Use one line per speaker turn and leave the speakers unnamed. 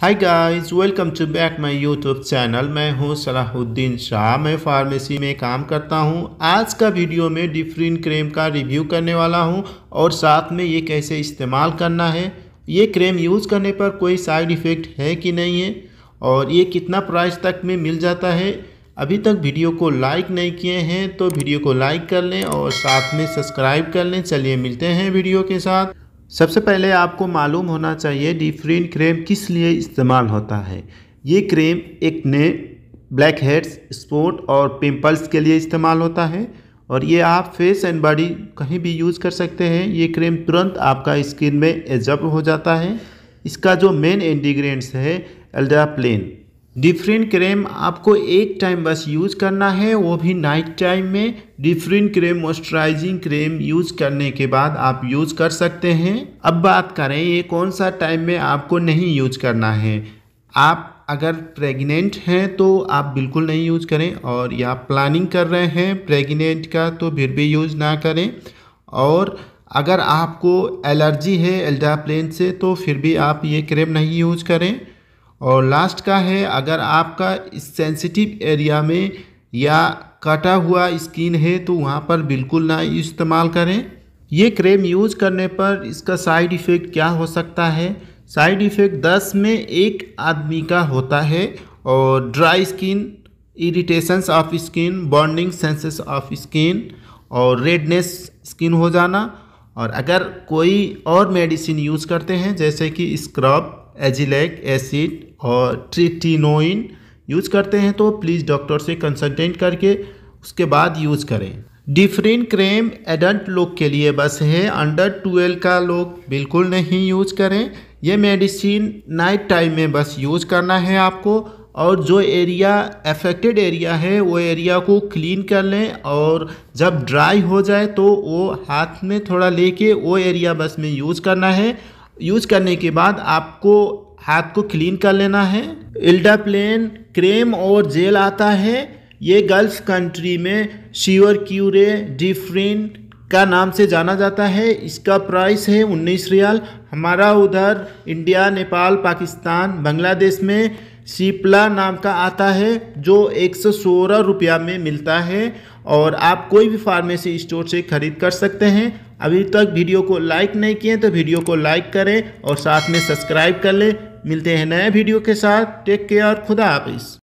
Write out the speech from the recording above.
hi guys welcome to back my YouTube channel मैं हूं सलाहुद्दीन शाह मैं फार्मेसी में काम करता हूं आज का वीडियो में डिफरेंट क्रीम का रिव्यू करने वाला हूं और साथ में ये कैसे इस्तेमाल करना है ये क्रीम यूज़ करने पर कोई साइड इफ़ेक्ट है कि नहीं है और ये कितना प्राइस तक में मिल जाता है अभी तक वीडियो को लाइक नहीं किए हैं तो वीडियो को लाइक कर लें और साथ में सब्सक्राइब कर लें चलिए मिलते हैं वीडियो के साथ सबसे पहले आपको मालूम होना चाहिए डिफ्रीन क्रीम किस लिए इस्तेमाल होता है ये क्रीम एक ने ब्लैक हेड्स स्पॉट और पिंपल्स के लिए इस्तेमाल होता है और ये आप फेस एंड बॉडी कहीं भी यूज़ कर सकते हैं ये क्रीम तुरंत आपका स्किन में एजब हो जाता है इसका जो मेन इंग्रेडिएंट्स है एल्डाप्लेन डिफरेंट क्रीम आपको एक टाइम बस यूज़ करना है वो भी नाइट टाइम में different cream moisturising cream use करने के बाद आप यूज़ कर सकते हैं अब बात करें ये कौन सा टाइम में आपको नहीं यूज़ करना है आप अगर प्रेग्नेंट हैं तो आप बिल्कुल नहीं यूज़ करें और या प्लानिंग कर रहे हैं प्रेग्नेंट का तो फिर भी यूज़ ना करें और अगर आपको एलर्जी है एल्डाप्लेन से तो फिर भी आप ये क्रेम नहीं यूज़ करें और लास्ट का है अगर आपका सेंसिटिव एरिया में या कटा हुआ स्किन है तो वहाँ पर बिल्कुल ना इस्तेमाल करें ये क्रीम यूज करने पर इसका साइड इफ़ेक्ट क्या हो सकता है साइड इफ़ेक्ट 10 में एक आदमी का होता है और dry skin irritations of skin bonding senses of skin और रेडनेस स्किन हो जाना और अगर कोई और मेडिसिन यूज़ करते हैं जैसे कि स्क्रब एजिलेक एसिड और ट्रिटिनोइन यूज़ करते हैं तो प्लीज़ डॉक्टर से कंसल्टेंट करके उसके बाद यूज़ करें डिफरिन क्रेम एडल्ट लोग के लिए बस है अंडर ट्वेल्व का लोग बिल्कुल नहीं यूज़ करें यह मेडिसिन नाइट टाइम में बस यूज़ करना है आपको और जो एरिया अफेक्टेड एरिया है वो एरिया को क्लीन कर लें और जब ड्राई हो जाए तो वो हाथ में थोड़ा लेके वो एरिया बस में यूज़ करना है यूज़ करने के बाद आपको हाथ को क्लीन कर लेना है इल्डा प्लेन क्रेम और जेल आता है ये गल्फ कंट्री में शिवर क्यूरे डिफ्रिन का नाम से जाना जाता है इसका प्राइस है उन्नीस रियाल हमारा उधर इंडिया नेपाल पाकिस्तान बांग्लादेश में सीपला नाम का आता है जो एक सौ सोलह रुपया में मिलता है और आप कोई भी फार्मेसी स्टोर से ख़रीद कर सकते हैं अभी तक वीडियो को लाइक नहीं किए तो वीडियो को लाइक करें और साथ में सब्सक्राइब कर लें मिलते हैं नए वीडियो के साथ टेक केयर खुदा हाफिज़